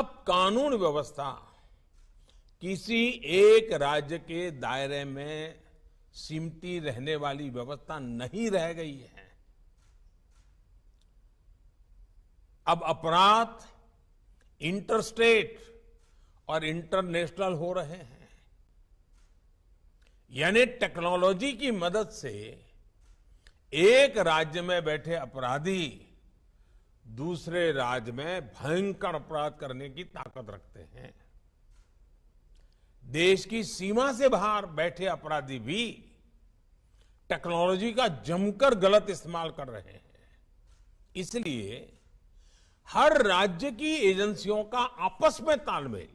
अब कानून व्यवस्था किसी एक राज्य के दायरे में सिमटी रहने वाली व्यवस्था नहीं रह गई है अब अपराध इंटरस्टेट और इंटरनेशनल हो रहे हैं यानी टेक्नोलॉजी की मदद से एक राज्य में बैठे अपराधी दूसरे राज्य में भयंकर अपराध करने की ताकत रखते हैं देश की सीमा से बाहर बैठे अपराधी भी टेक्नोलॉजी का जमकर गलत इस्तेमाल कर रहे हैं इसलिए हर राज्य की एजेंसियों का आपस में तालमेल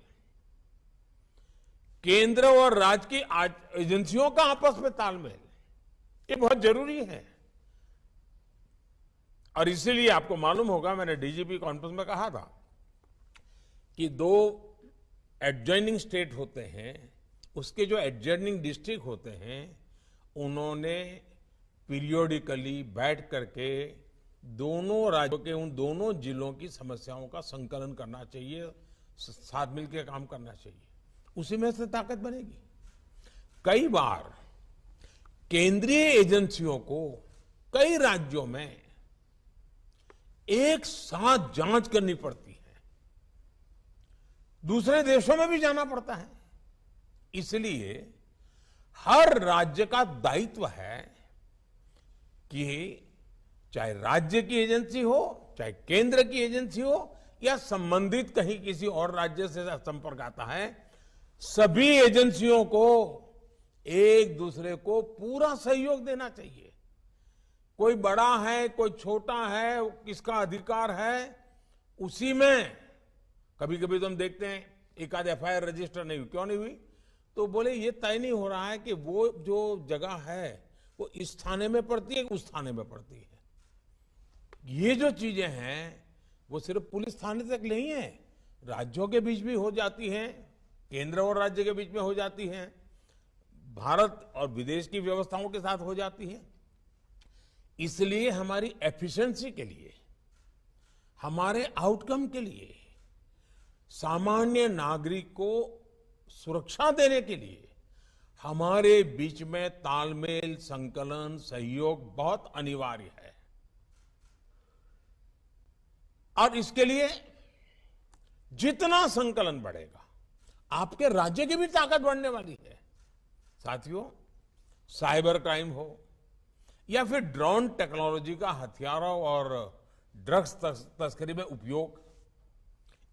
केंद्र और राज्य की एजेंसियों का आपस में तालमेल ये बहुत जरूरी है और इसीलिए आपको मालूम होगा मैंने डीजीपी कॉन्फ्रेंस में कहा था कि दो एडजॉइनिंग स्टेट होते हैं उसके जो एडजॉइनिंग डिस्ट्रिक्ट होते हैं उन्होंने पीरियोडिकली बैठ करके दोनों राज्यों के उन दोनों जिलों की समस्याओं का संकलन करना चाहिए साथ मिलकर काम करना चाहिए उसी में से ताकत बनेगी कई बार केंद्रीय एजेंसियों को कई राज्यों में एक साथ जांच करनी पड़ती है दूसरे देशों में भी जाना पड़ता है इसलिए हर राज्य का दायित्व है कि चाहे राज्य की एजेंसी हो चाहे केंद्र की एजेंसी हो या संबंधित कहीं किसी और राज्य से संपर्क आता है सभी एजेंसियों को एक दूसरे को पूरा सहयोग देना चाहिए कोई बड़ा है कोई छोटा है किसका अधिकार है उसी में कभी कभी तो हम देखते हैं एक आध एफ रजिस्टर नहीं हुई क्यों नहीं हुई तो बोले ये तय नहीं हो रहा है कि वो जो जगह है वो इस थाने में पड़ती है उस थाने में पड़ती है ये जो चीजें हैं वो सिर्फ पुलिस थाने तक नहीं है राज्यों के बीच भी हो जाती हैं केंद्र और राज्य के बीच में हो जाती हैं भारत और विदेश की व्यवस्थाओं के साथ हो जाती है इसलिए हमारी एफिशिएंसी के लिए हमारे आउटकम के लिए सामान्य नागरिक को सुरक्षा देने के लिए हमारे बीच में तालमेल संकलन सहयोग बहुत अनिवार्य है और इसके लिए जितना संकलन बढ़ेगा आपके राज्य की भी ताकत बढ़ने वाली है साथियों साइबर क्राइम हो या फिर ड्रोन टेक्नोलॉजी का हथियारों और ड्रग्स तस्करी में उपयोग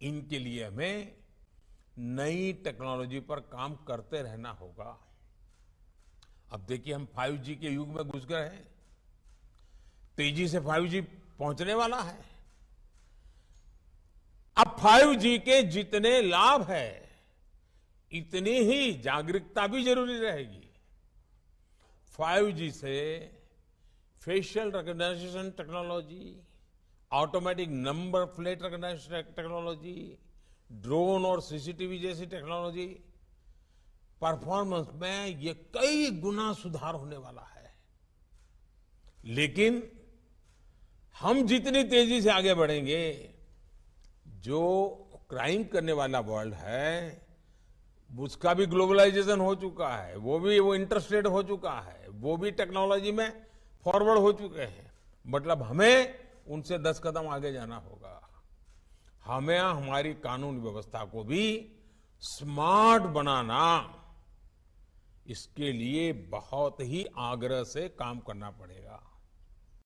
इनके लिए हमें नई टेक्नोलॉजी पर काम करते रहना होगा अब देखिए हम 5G के युग में घुस गए हैं तेजी से 5G पहुंचने वाला है अब 5G के जितने लाभ है इतनी ही जागरूकता भी जरूरी रहेगी 5G से facial recognition technology automatic number plate recognition technology drone और सीसीटीवी जैसी टेक्नोलॉजी परफॉर्मेंस में ये कई गुना सुधार होने वाला है लेकिन हम जितनी तेजी से आगे बढ़ेंगे जो क्राइम करने वाला वर्ल्ड है उसका भी ग्लोबलाइजेशन हो चुका है वो भी वो इंटरस्टेड हो चुका है वो भी टेक्नोलॉजी में फॉरवर्ड हो चुके हैं मतलब हमें उनसे दस कदम आगे जाना होगा हमें हमारी कानून व्यवस्था को भी स्मार्ट बनाना इसके लिए बहुत ही आग्रह से काम करना पड़ेगा